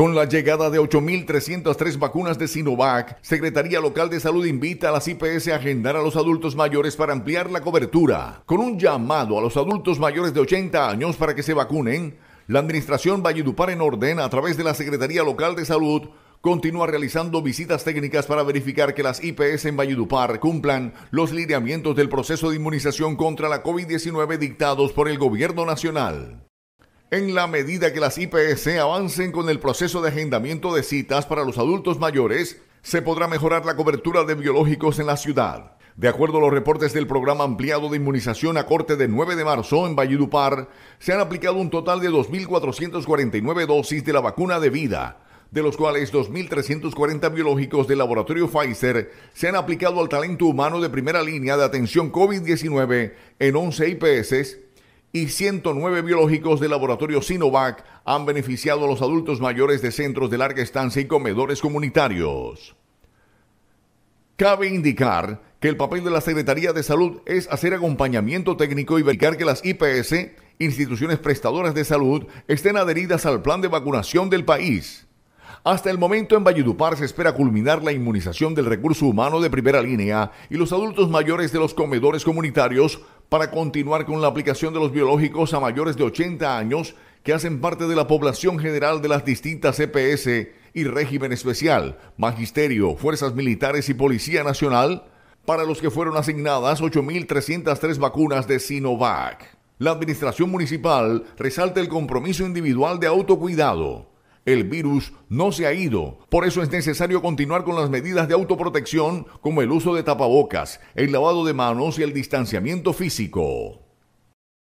Con la llegada de 8.303 vacunas de Sinovac, Secretaría Local de Salud invita a las IPS a agendar a los adultos mayores para ampliar la cobertura. Con un llamado a los adultos mayores de 80 años para que se vacunen, la Administración Valledupar en Orden, a través de la Secretaría Local de Salud, continúa realizando visitas técnicas para verificar que las IPS en Valledupar cumplan los lineamientos del proceso de inmunización contra la COVID-19 dictados por el Gobierno Nacional. En la medida que las IPS avancen con el proceso de agendamiento de citas para los adultos mayores, se podrá mejorar la cobertura de biológicos en la ciudad. De acuerdo a los reportes del programa ampliado de inmunización a corte de 9 de marzo en Valledupar, se han aplicado un total de 2.449 dosis de la vacuna de vida, de los cuales 2.340 biológicos del laboratorio Pfizer se han aplicado al talento humano de primera línea de atención COVID-19 en 11 IPS y 109 biológicos del laboratorio Sinovac han beneficiado a los adultos mayores de centros de larga estancia y comedores comunitarios. Cabe indicar que el papel de la Secretaría de Salud es hacer acompañamiento técnico y verificar que las IPS, instituciones prestadoras de salud, estén adheridas al plan de vacunación del país. Hasta el momento en Valledupar se espera culminar la inmunización del recurso humano de primera línea y los adultos mayores de los comedores comunitarios para continuar con la aplicación de los biológicos a mayores de 80 años que hacen parte de la población general de las distintas CPS e y régimen especial, magisterio, fuerzas militares y policía nacional, para los que fueron asignadas 8.303 vacunas de Sinovac. La administración municipal resalta el compromiso individual de autocuidado el virus no se ha ido. Por eso es necesario continuar con las medidas de autoprotección como el uso de tapabocas, el lavado de manos y el distanciamiento físico.